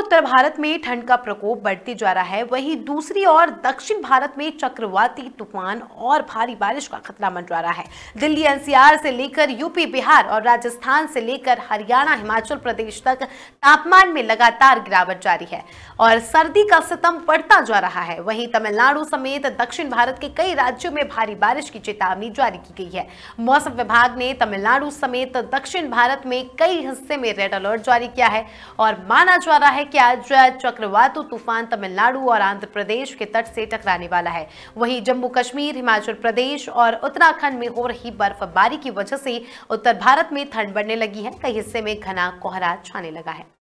उत्तर भारत में ठंड का प्रकोप बढ़ते जा रहा है वहीं दूसरी ओर दक्षिण भारत में चक्रवाती तूफान और भारी बारिश का खतरा मंडरा रहा है दिल्ली एनसीआर से लेकर यूपी बिहार और राजस्थान से लेकर हरियाणा हिमाचल प्रदेश तक तापमान में लगातार गिरावट जारी है और सर्दी का सितम बढ़ता जा रहा है वहीं तमिलनाडु समेत दक्षिण भारत के कई राज्यों में भारी बारिश की चेतावनी जारी की गई है मौसम विभाग ने तमिलनाडु समेत दक्षिण भारत में कई हिस्से में रेड अलर्ट जारी किया है और माना जा रहा है कि आज चक्रवात तूफान तमिलनाडु और आंध्र प्रदेश के तट से टकराने वाला है वहीं जम्मू कश्मीर हिमाचल प्रदेश और उत्तराखंड में हो रही बर्फबारी की वजह से उत्तर भारत में ठंड बढ़ने लगी है कई हिस्से में घना कोहरा छाने लगा है